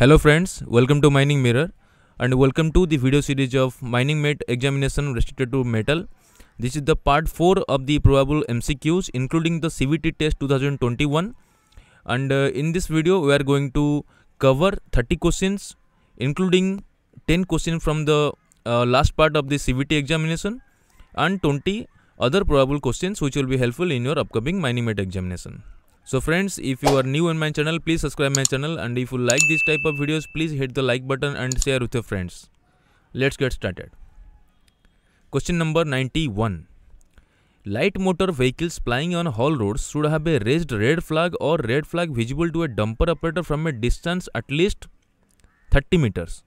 Hello friends, welcome to Mining Mirror and welcome to the video series of Mining Mate Examination Restricted to Metal. This is the part 4 of the probable MCQs including the CVT test 2021 and uh, in this video we are going to cover 30 questions including 10 questions from the uh, last part of the CVT examination and 20 other probable questions which will be helpful in your upcoming Mining Mate examination so friends if you are new on my channel please subscribe my channel and if you like this type of videos please hit the like button and share with your friends. Let's get started. Question number 91. Light motor vehicles plying on haul roads should have a raised red flag or red flag visible to a dumper operator from a distance at least 30 meters.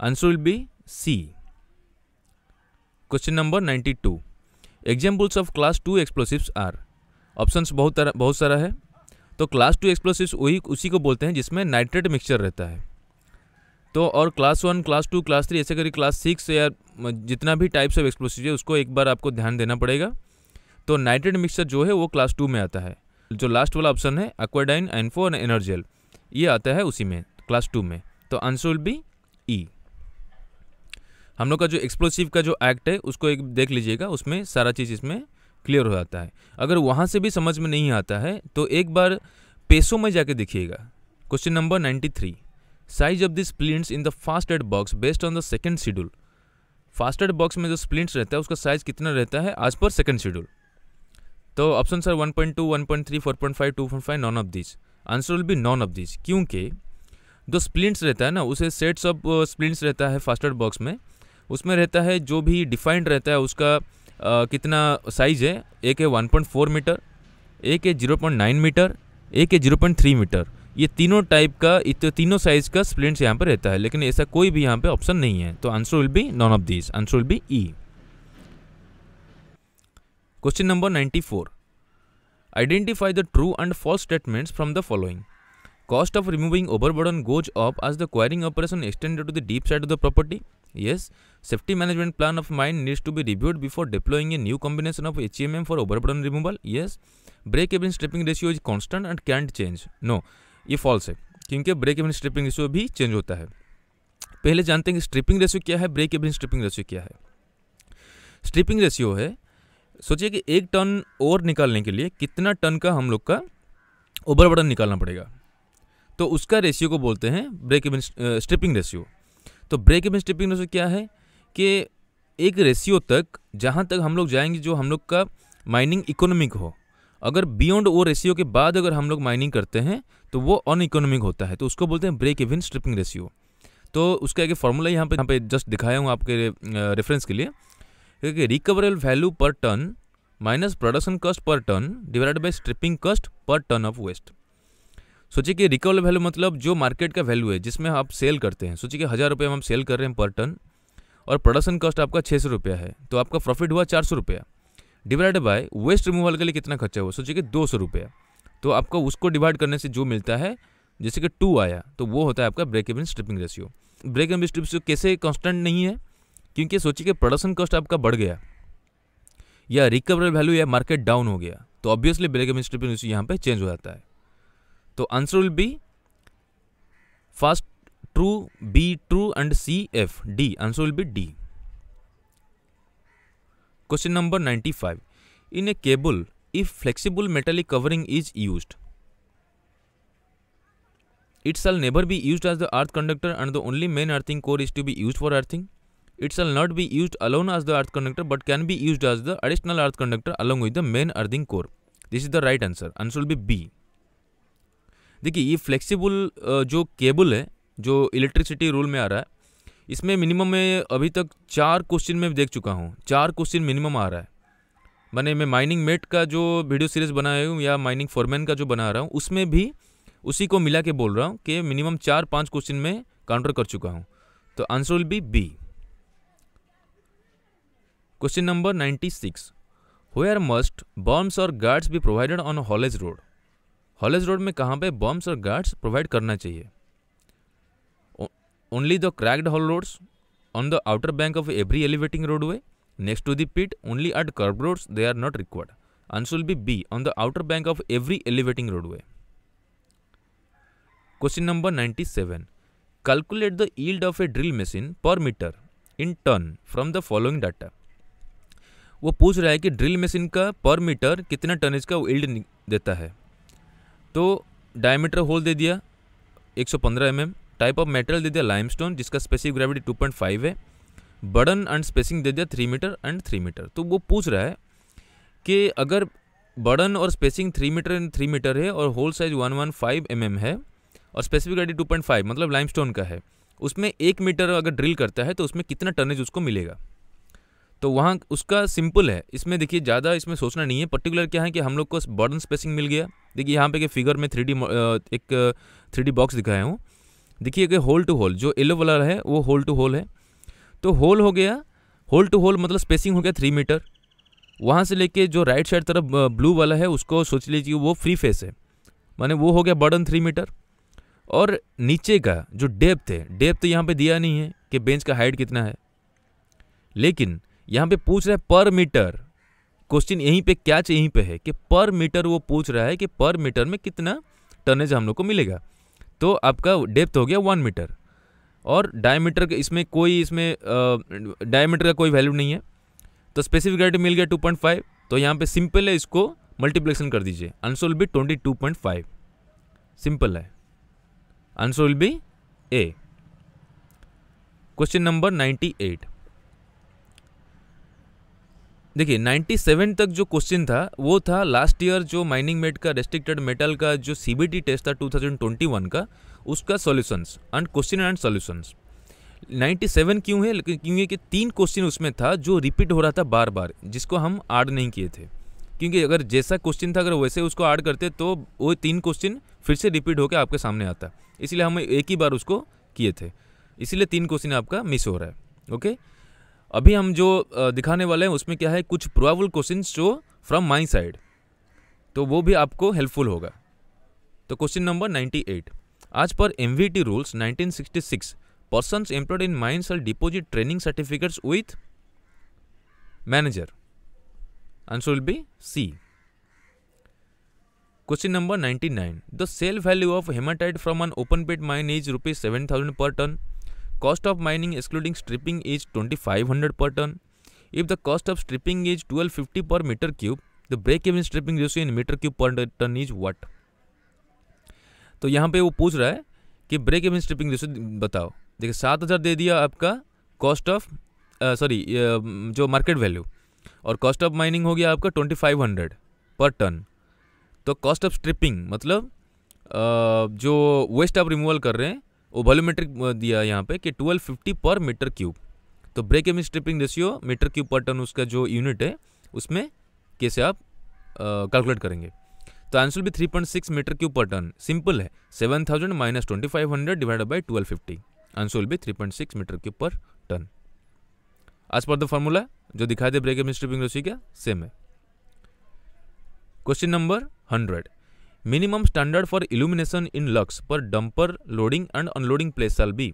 Answer will be C. Question number 92. Examples of class 2 explosives are options बहुत तरह बहुत सारा है तो class to explosive वही उसी को बोलते हैं जिसमें नाइट्रेट मिक्सचर रहता है तो और class one class two class three ऐसे करके क्लास सिक्स या जितना भी टाइप्स ऑफ एक्सप्लोसिव है उसको एक बार आपको ध्यान देना पड़ेगा तो नाइट्रेट मिक्सचर जो है वो क्लास टू में आता है जो लास्ट वाला ऑप्शन है एक्वाडाइन एनफो एंड एनर्जेल ये आता है उसी में क्लास टू में तो आंसर विल बी ई हम लोग का जो एक्सप्लोसिव का जो एक्ट है उसको एक देख लीजिएगा उसमें सारा चीज़ इसमें क्लियर हो जाता है अगर वहाँ से भी समझ में नहीं आता है तो एक बार पेसो में जाके देखिएगा question number ninety three size of the splints in the first aid box based on the second schedule first aid box में जो स्प्लिंट्स रहता है उसका साइज कितना रहता है एज पर सेकेंड शेड्यूल तो option sir 1.2, 1.3, 4.5, 2.5 none of this answer will be none of this क्योंकि जो स्प्लिंट्स रहता है ना उसे सेट्स ऑफ स्प्लिंट्स रहता है फास्ट एड बॉक्स में उसमें रहता है जो भी डिफाइंड रहता है उसका कितना साइज़ है एक है फोर मीटर एक है नाइन मीटर एक है थ्री मीटर ये तीनों टाइप का इतने तीनों साइज़ का स्प्लिट्स यहाँ पर रहता है लेकिन ऐसा कोई भी यहाँ पे ऑप्शन नहीं है तो answer will be none of this answer will be E question number 94 identify the true and false statements from the following cost of removing overburden goes off as the quarrying operation extended to the deep side of the property Yes, safety management plan of mine needs to be reviewed before deploying a new combination of hmm for overburden removal. Yes, break even stripping ratio is constant and can't change. No, ये false है क्योंकि break even stripping ratio भी change होता है पहले जानते हैं कि स्ट्रिपिंग रेशियो क्या है ब्रेक इवन स्ट्रिपिंग रेशियो क्या है स्ट्रिपिंग रेशियो है सोचिए कि एक टन और निकालने के लिए कितना टन का हम लोग का ओवरबर्डन निकालना पड़ेगा तो उसका रेशियो को बोलते हैं ब्रेक इवन स्ट्रिपिंग रेशियो तो ब्रेक इवन स्टेपिंग दोस्तों क्या है कि एक रेशियो तक जहाँ तक हम लोग जाएंगे जो हम लोग का माइनिंग इकोनॉमिक हो अगर बियॉन्ड वो रेशियो के बाद अगर हम लोग माइनिंग करते हैं तो वो अन इकोनॉमिक होता है तो उसको बोलते हैं ब्रेक इवन स्ट्रिपिंग रेशियो तो उसका एक फार्मूला यहाँ पे यहाँ पे जस्ट दिखाया हूँ आपके रेफरेंस के लिए क्योंकि recoverable value per ton minus production cost per ton divided by stripping cost per ton of waste सोचिए कि रिकॉल वैल्यू मतलब जो मार्केट का वैल्यू है जिसमें आप सेल करते हैं सोचिए कि हज़ार रुपये में हम सेल कर रहे हैं पर टन और प्रोडक्शन कॉस्ट आपका छः सौ रुपया है तो आपका प्रॉफिट हुआ चार सौ रुपया डिवाइड बाय वेस्ट रिमूवल के लिए कितना खर्चा हुआ सोचिए कि दो सौ रुपया तो आपको उसको डिवाइड करने से जो मिलता है जैसे कि टू आया तो वो होता है आपका break even stripping ratio break even strip ratio कैसे कॉन्स्टेंट नहीं है क्योंकि सोचिए कि प्रोडक्शन कॉस्ट आपका बढ़ गया या रिकवरी वैल्यू या मार्केट डाउन हो गया तो obviously break even stripping ratio यहाँ पर चेंज हो जाता है तो answer will be first true B true and C F D answer will be D question number five in a cable if flexible metallic covering is use it shall never be use as the earth conductor and the only main earthing core is to be use for earthing it shall not be use alone as the earth conductor but can be use as the additional earth conductor along with the main earthing core this is the right answer answer will be B देखिए ये flexible जो cable है जो electricity rule में आ रहा है इसमें minimum मैं अभी तक चार क्वेश्चन में देख चुका हूँ चार क्वेश्चन मिनिमम आ रहा है मैंने मैं माइनिंग मेट का जो वीडियो सीरीज़ बनाया हूँ या माइनिंग फॉरमैन का जो बना रहा हूँ उसमें भी उसी को मिला के बोल रहा हूँ कि मिनिमम चार पाँच क्वेश्चन में काउंटर कर चुका हूँ तो answer will be B question number ninety six where must bombs और guards be provided on haulage road haulage road में कहाँ पे बॉम्ब्स और गार्ड्स प्रोवाइड करना चाहिए only the cracked haul roads on the outer bank of every elevating roadway next to the pit only at curb roads they are not required answer will be B on the outer bank of every elevating roadway question number ninety seven calculate the yield of a drill machine per metre in turn from the following data वो पूछ रहा है कि drill machine का पर metre कितना tonnage का वो ईल्ड देता है तो डायमीटर होल दे दिया 115 सौ mm, टाइप ऑफ मेटेरियल दे दिया लाइमस्टोन जिसका स्पेसिफिक ग्रेविटी 2.5 है बर्डन एंड स्पेसिंग दे दिया three metre and three metre तो वो पूछ रहा है कि अगर बर्डन और spacing three metre and three metre है और hole size one one five M M है और specific gravity two point five मतलब लाइमस्टोन का है उसमें एक मीटर अगर ड्रिल करता है तो उसमें कितना टर्नेज उसको मिलेगा तो वहाँ उसका सिंपल है इसमें देखिए ज़्यादा इसमें सोचना नहीं है पर्टिकुलर क्या है कि हम लोग को बॉर्डन स्पेसिंग मिल गया देखिए यहाँ पे के फिगर में थ्री एक थ्री बॉक्स दिखाया हूँ देखिए कि होल टू होल जो येलो वाला है वो होल टू होल है तो होल हो गया होल टू होल मतलब स्पेसिंग हो गया थ्री मीटर वहाँ से लेके जो राइट साइड तरफ ब्लू वाला है उसको सोच लीजिए वो फ्री फेस है माने वो हो गया बर्डन थ्री मीटर और नीचे का जो डेप्थ है डेप्थ यहाँ पे दिया नहीं है कि बेंच का हाइट कितना है लेकिन यहाँ पे पूछ रहा है पर मीटर क्वेश्चन यहीं पे क्या यहीं पे है कि पर मीटर वो पूछ रहा है कि पर मीटर में कितना टनेज हम लोग को मिलेगा तो आपका डेप्थ हो गया वन मीटर और डायमीटर इसमें कोई इसमें डायमीटर का कोई वैल्यू नहीं है तो स्पेसिफिक ग्रेविटी मिल गया 2.5 तो यहाँ पे सिंपल है इसको मल्टीप्लेक्शन कर दीजिए आंसर विल बी 22.5 सिंपल है answer will be A question number 98 देखिए 97 तक जो क्वेश्चन था वो था लास्ट ईयर जो माइनिंग मेट का रेस्ट्रिक्टेड मेटल का जो सीबीटी टेस्ट था 2021 का उसका solutions and question and solutions 97 क्यों है लेकिन क्यों है कि तीन क्वेश्चन उसमें था जो रिपीट हो रहा था बार बार जिसको हम ऐड नहीं किए थे क्योंकि अगर जैसा क्वेश्चन था अगर वैसे उसको ऐड करते तो वो तीन क्वेश्चन फिर से रिपीट होकर आपके सामने आता इसलिए हम एक ही बार उसको किए थे इसीलिए तीन क्वेश्चन आपका मिस हो रहा है ओके अभी हम जो दिखाने वाले हैं उसमें क्या है कुछ प्रोबेबल क्वेश्चन जो फ्रॉम माई साइड तो वो भी आपको हेल्पफुल होगा तो question number 98 as per M V T rules 1966 persons employed in mines are deposit training certificates with manager answer will be C question number 99 the sale value of hematite from an open pit mine is rupees seven thousand per tonne Cost of mining excluding stripping is 2500 per ton. If the cost of stripping is 1250 per meter cube, the break-even stripping ratio in meter cube per ton is what? तो यहाँ पे वो पूछ रहा है कि break even stripping ratio बताओ देखिए सात हज़ार दे दिया आपका कॉस्ट ऑफ सॉरी जो मार्केट वैल्यू और कॉस्ट ऑफ माइनिंग हो गया आपका twenty five hundred per tonne तो कॉस्ट ऑफ स्ट्रिपिंग मतलब uh, जो वेस्ट आप रिमूवल कर रहे हैं वो वॉल्यूमेट्रिक दिया यहाँ पे कि 1250 पर मीटर क्यूब तो break even stripping ratio metre cube per tonne उसका जो यूनिट है उसमें कैसे आप कैलकुलेट करेंगे तो आंसर भी 3.6 metre cube per tonne simple है 7000 thousand minus twenty five hundred divide by twelve fifty answer will भी 3.6 मीटर क्यूब पर टन आज पर द फॉर्मूला जो दिखाई दे ब्रेक एम स्ट्रिपिंग रेशियो क्या सेम है question number hundred minimum standard for illumination in lux पर dumper loading and unloading place shall be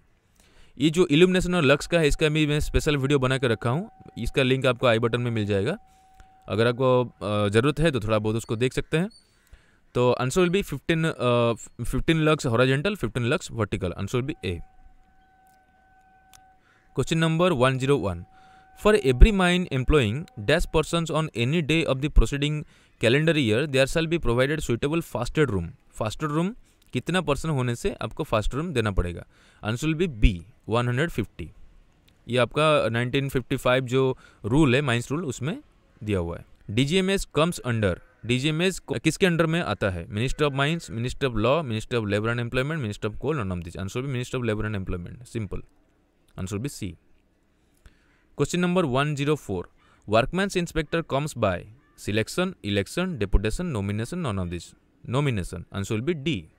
ये जो इल्यूमिनेशन और लक्स का है इसका भी मैं स्पेशल वीडियो बना कर रखा हूँ इसका लिंक आपको आई बटन में मिल जाएगा अगर आपको ज़रूरत है तो थोड़ा बहुत उसको देख सकते हैं तो answer will be fifteen fifteen lux horizontal fifteen lux vertical answer will be A question number one zero one for every mine employing dash person on any day of the proceeding calendar year there shall be provided suitable first aid room first aid room कितना person होने से आपको fast room देना पड़ेगा answer will be B 150 ये आपका 1955 जो rule है माइंस रूल उसमें दिया हुआ है डीजीएमएस कम्स अंडर डीजीएमएस किसके अंडर में आता है minister of mines minister of law minister of labour and employment minister of coal none this answer भी minister of labour and employment simple answer be C question number 104 workman's inspector comes by selection, election, deputation, nomination, none of this. Nomination. Answer will be D.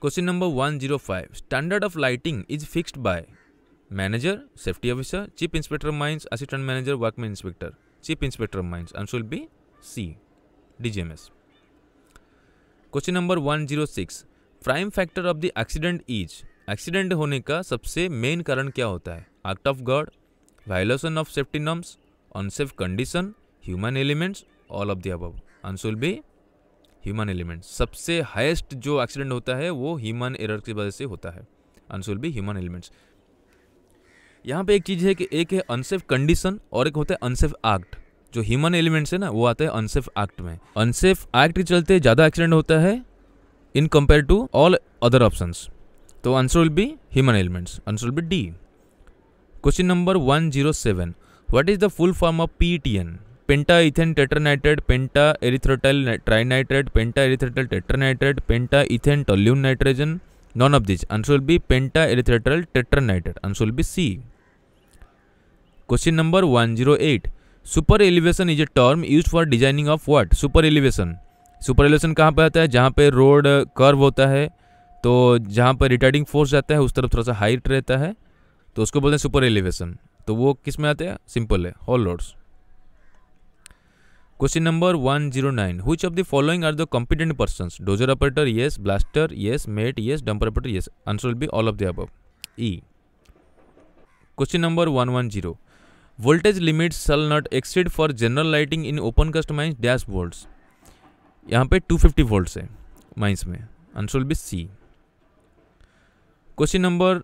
Question number 105. Standard of lighting is fixed by manager, safety officer, chief inspector mines, assistant manager, workman inspector, chief inspector mines. Answer will be C. DGMS. Question number 106 prime factor of the accident is accident होने का सबसे main कारण क्या होता है act of God violation of safety norms unsafe condition human elements all of the above answer will be human element सबसे highest जो accident होता है वो ह्यूमन एरर की वजह से होता है answer will be human elements यहाँ पे एक चीज़ है कि एक है अनसेफ कंडीशन और एक होता है अनसेफ एक्ट जो ह्यूमन एलिमेंट्स है ना वो आता है अनसेफ एक्ट में अनसेफ एक्ट के चलते ज़्यादा एक्सीडेंट होता है in compare to all other option तो answer will be human elements answer will be D question number one zero seven What is the full form of PETN? pentaethane tetranitrate, pentaerythritol trinitrate, pentaerythritol tetranitrate, pentaethane toluene nitrogen. None of these. Answer will be pentaerythritol tetranitrate. Answer will be C. Question number 108. Super elevation is a term use for designing of what super elevation super elevation कहाँ पर आता है जहाँ पे road curve होता है तो जहाँ पर रिटार्डिंग फोर्स जाता है उस तरफ थोड़ा सा हाइट रहता है तो उसको बोलते हैं सुपर एलिवेशन तो वो किस में आते हैं सिंपल है haul roads question number one zero nine which of the following are the competent person dozer operator yes blaster yes mate yes dumper operator yes answer will be all of the above question number one one zero voltage limit shall not exceed for general lighting in open cast mines dash volts यहाँ पे 250 volts है mines में answer will be C question number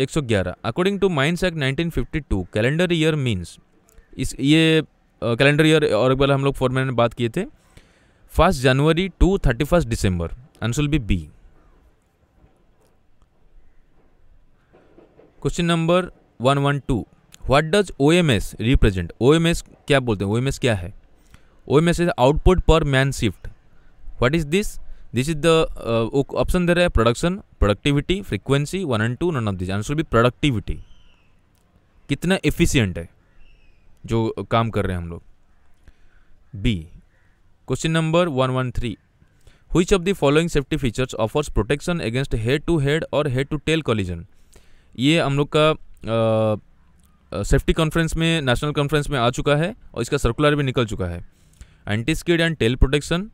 111 according to mines act 1952 calendar year means इस ये calendar year और एक बार हम लोग फॉर्मेट में बात किए थे first January to thirty first December answer be B question number one one two what does O M S represent O M S क्या बोलते हैं ओ एम एस क्या है O M S is output per man shift what is this this is the option दे रहा है production productivity frequency one and two none of this answer भी productivity कितना एफिशिएंट है जो काम कर रहे हैं हम लोग B question number one one three which of the following safety features offers protection against head to head or head to tail collision ये हम लोग का सेफ्टी uh, कॉन्फ्रेंस में नेशनल कॉन्फ्रेंस में आ चुका है और इसका सर्कुलर भी निकल चुका है anti skid and tail protection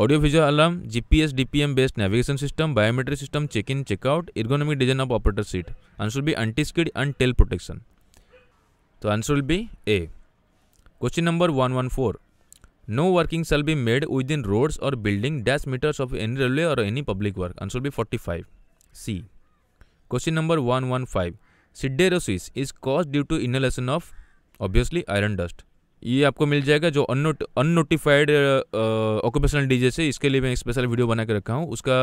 audio visual alarm GPS DPM based navigation system biometric system check in checkout ergonomic design of operator seat answer be anti skid and tail protection तो answer will be A question number one one four no working shall be made within roads or building dash metres of any railway or any public work answer be forty five C question number one one five siderosis is cause due to inhalation of obviously iron dust ये आपको मिल जाएगा जो अनोट अननोटिफाइड occupational DJ से इसके लिए मैं special video बना के रखा हूँ उसका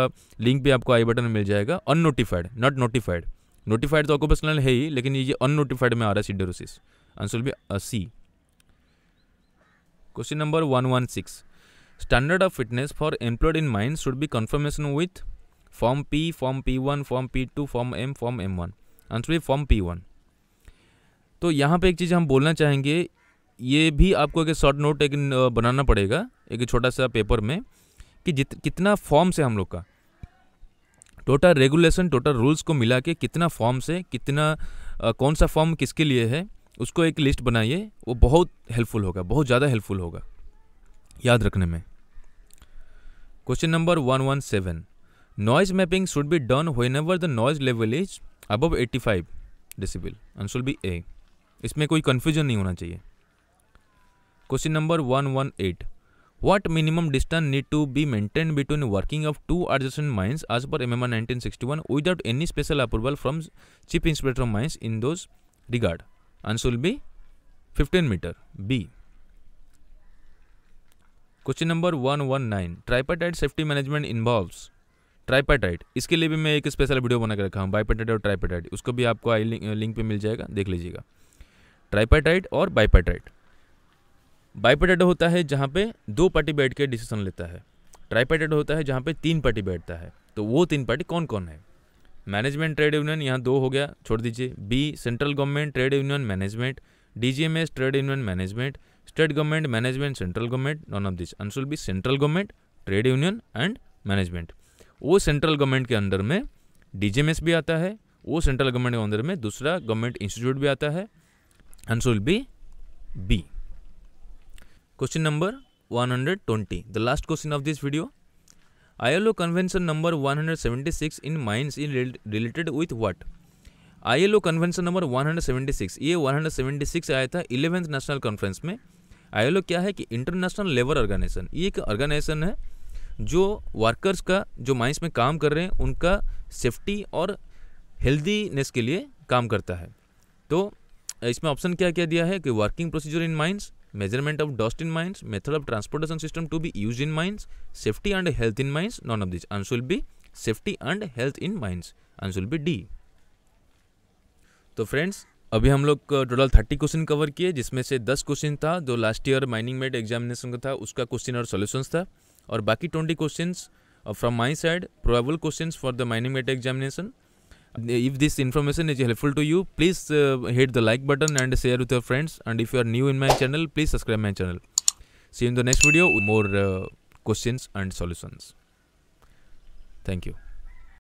लिंक भी आपको आई बटन में मिल जाएगा अननोटिफाइड नॉट नोटिफाइड नोटिफाइड तो ऑक्यूपेशनल है ही लेकिन ये अननोटिफाइड में आ रहा है सीडोरोसिस आंसर भी C question number one one six standard of fitness for employed in mines should be confirmation with form P form P one form P two form M form M one answer भी form P one तो यहाँ पे एक चीज़ हम बोलना चाहेंगे ये भी आपको एक शॉर्ट नोट एक बनाना पड़ेगा एक छोटा सा पेपर में कि जित कितना फॉर्म्स है हम लोग का टोटल रेगुलेशन टोटल रूल्स को मिला के कितना फॉर्म्स है कितना आ, कौन सा फॉर्म किसके लिए है उसको एक लिस्ट बनाइए वो बहुत हेल्पफुल होगा बहुत ज़्यादा हेल्पफुल होगा याद रखने में question number one one seven noise mapping should be done whenever the noise level is above eighty five decibel answer be A इसमें कोई कन्फ्यूजन नहीं होना चाहिए question number one one eight what minimum distance need to be maintain between working of two adjacent mines as per M M R without any special approval from chief inspector of mines in those regard answer will be fifteen metre B question number one one nine tripartite safety management involves tripartite इसके लिए भी मैं एक special video बनाकर रखा हूँ बाइपाटाइट और ट्राइपाटाइट उसको भी आपको आई लिंक पर मिल जाएगा देख लीजिएगा ट्राइपाटाइट और बाइपाटाइट बाइपेटेड होता है जहाँ पे दो पार्टी बैठ के डिसीजन लेता है ट्राईपेटेड होता है जहाँ पे तीन पार्टी बैठता है तो वो तीन पार्टी कौन कौन है मैनेजमेंट ट्रेड यूनियन यहाँ दो हो गया छोड़ दीजिए B central government trade union management DGMS trade union management state government management central government none of this answer be central government trade union and management वो सेंट्रल गवर्नमेंट के under में DGMS भी आता है वो सेंट्रल गवर्नमेंट के अंदर में दूसरा गवर्नमेंट इंस्टीट्यूट भी आता है answer be B question number 120. The last question of this video ILO convention number 176 in mines in related with what ILO convention number 176 ये 176 आया था इलेवेंथ नेशनल कॉन्फ्रेंस में आईएलओ क्या है कि इंटरनेशनल लेबर ऑर्गेनाइजेशन ये एक ऑर्गेनाइजेशन है जो वर्कर्स का जो माइंस में काम कर रहे हैं उनका सेफ्टी और हेल्दीनेस के लिए काम करता है तो इसमें ऑप्शन क्या क्या दिया है कि working procedure in mines measurement of dust in mines method of transportation system to be use in mines safety and health in mines none of this answer will be safety and health in mines answer will be D तो friends अभी हम लोग total thirty question cover किए जिसमें से दस question था जो last year mining mate examination का था उसका क्वेश्चन और सोल्यूशन था और बाकी twenty question from my side probable question for the mining mate examination Uh, if this information is helpful to you please uh, hit the like button and share with your friends and if you are new in my channel please subscribe my channel see you in the next video with more uh, questions and solutions thank you